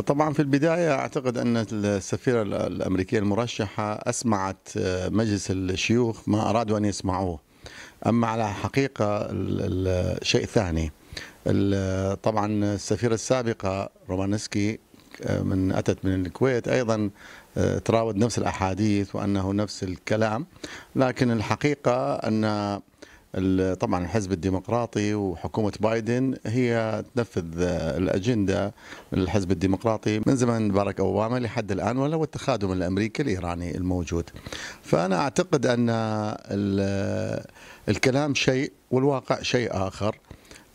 طبعا في البداية أعتقد أن السفيرة الأمريكية المرشحة أسمعت آه، مجلس الشيوخ ما أرادوا أن يسمعوه أما على حقيقة شيء ثاني طبعا السفيرة السابقة رومانسكي آه، من أتت من الكويت أيضا آه، تراود نفس الأحاديث وأنه نفس الكلام لكن الحقيقة أن طبعا الحزب الديمقراطي وحكومة بايدن هي تنفذ الأجندة للحزب الديمقراطي من زمن باراك أوباما لحد الآن ولو التخادم الأمريكي الإيراني الموجود فأنا أعتقد أن الكلام شيء والواقع شيء آخر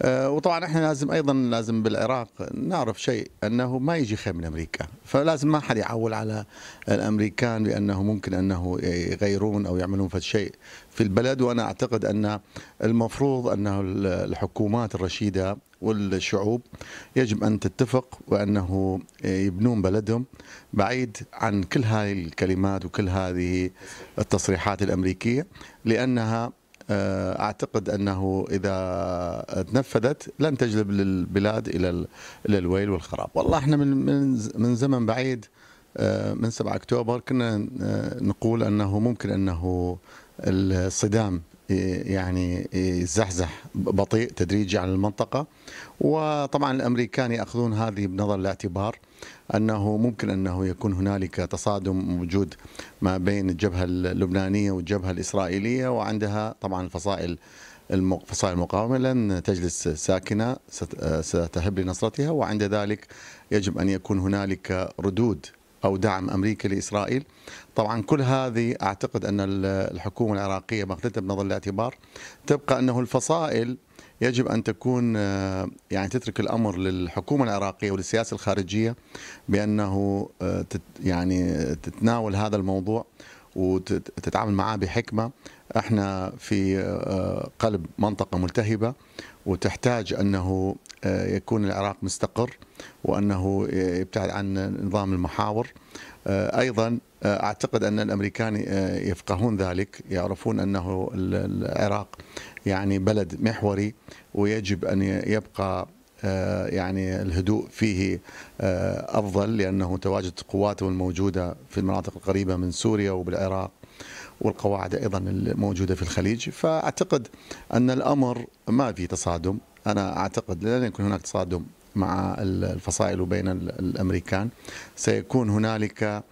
آه، وطبعا احنا لازم ايضا لازم بالعراق نعرف شيء انه ما يجي خير من امريكا فلازم ما حد يعول على الامريكان بانه ممكن انه يغيرون او يعملون فد شيء في البلد وانا اعتقد ان المفروض انه الحكومات الرشيده والشعوب يجب ان تتفق وانه يبنون بلدهم بعيد عن كل هذه الكلمات وكل هذه التصريحات الامريكيه لانها آه، اعتقد انه اذا تنفذت لن تجلب للبلاد الى الى الويل والخراب، والله احنا من من من زمن بعيد آه، من 7 اكتوبر كنا آه، نقول انه ممكن انه الصدام إيه، يعني يزحزح إيه، بطيء تدريجي على المنطقة وطبعا الأمريكان يأخذون هذه بنظر الاعتبار أنه ممكن أنه يكون هنالك تصادم موجود ما بين الجبهة اللبنانية والجبهة الإسرائيلية وعندها طبعا الفصائل فصائل المقاومة لن تجلس ساكنة ستهب لنصرتها وعند ذلك يجب أن يكون هنالك ردود او دعم امريكي لاسرائيل طبعا كل هذه اعتقد ان الحكومه العراقيه ماخذتها بنظر الاعتبار تبقى انه الفصائل يجب ان تكون آه، يعني تترك الامر للحكومه العراقيه وللسياسه الخارجيه بانه آه، يعني تتناول هذا الموضوع وتتعامل معاه بحكمه احنا في آه، قلب منطقه ملتهبه وتحتاج انه آه، يكون العراق مستقر وانه آه، يبتعد عن نظام المحاور ايضا اعتقد ان الامريكان يفقهون ذلك يعرفون انه العراق يعني بلد محوري ويجب ان يبقى آه، يعني الهدوء فيه آه، أفضل لأنه تواجد قواته الموجودة في المناطق القريبة من سوريا وبالعراق والقواعد أيضا الموجودة في الخليج فأعتقد أن الأمر ما في تصادم أنا أعتقد لن يكون هناك تصادم مع الفصائل وبين الأمريكان سيكون هنالك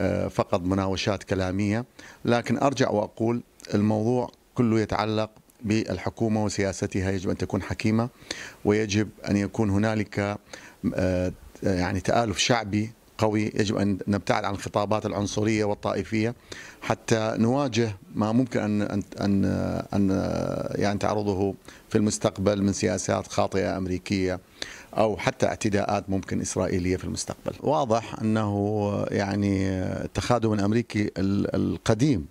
آه، فقط مناوشات كلامية لكن أرجع وأقول الموضوع كله يتعلق بالحكومة وسياستها يجب أن تكون حكيمة ويجب أن يكون هنالك آه، يعني تآلف شعبي قوي يجب أن نبتعد عن الخطابات العنصرية والطائفية حتى نواجه ما ممكن أن أن أن يعني تعرضه في المستقبل من سياسات خاطئة أمريكية أو حتى اعتداءات ممكن إسرائيلية في المستقبل واضح أنه آه، يعني آه، التخادم الأمريكي القديم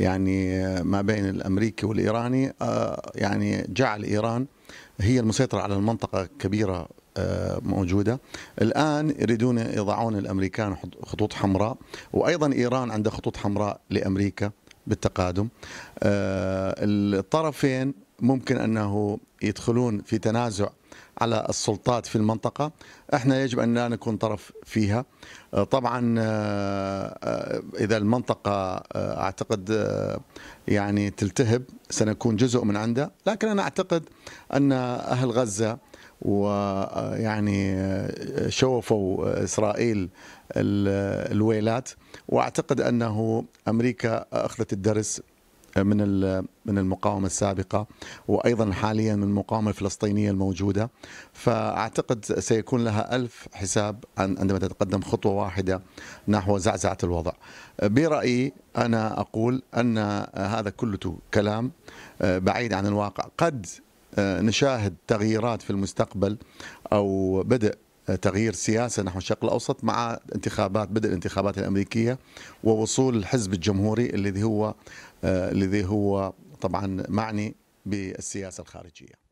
يعني ما بين الامريكي والايراني آه، يعني جعل ايران هي المسيطره على المنطقه كبيره آه، موجودة الآن يريدون يضعون الأمريكان خطوط حمراء وأيضا إيران عندها خطوط حمراء لأمريكا بالتقادم آه، الطرفين ممكن أنه يدخلون في تنازع على السلطات في المنطقة احنا يجب أن لا نكون طرف فيها آه، طبعا آه، آه، إذا المنطقة أعتقد يعني تلتهب سنكون جزء من عنده لكن أنا أعتقد أن أهل غزة ويعني شوفوا إسرائيل الويلات وأعتقد أنه أمريكا أخذت الدرس من من المقاومه السابقه وايضا حاليا من المقاومه الفلسطينيه الموجوده فاعتقد سيكون لها الف حساب عندما تتقدم خطوه واحده نحو زعزعه الوضع. برايي انا اقول ان هذا كله كلام بعيد عن الواقع، قد آه، نشاهد تغييرات في المستقبل او بدء تغيير سياسة نحو الشرق الأوسط مع انتخابات بدء الانتخابات الأمريكية ووصول الحزب الجمهوري الذي هو آه، الذي هو طبعا معني بالسياسة الخارجية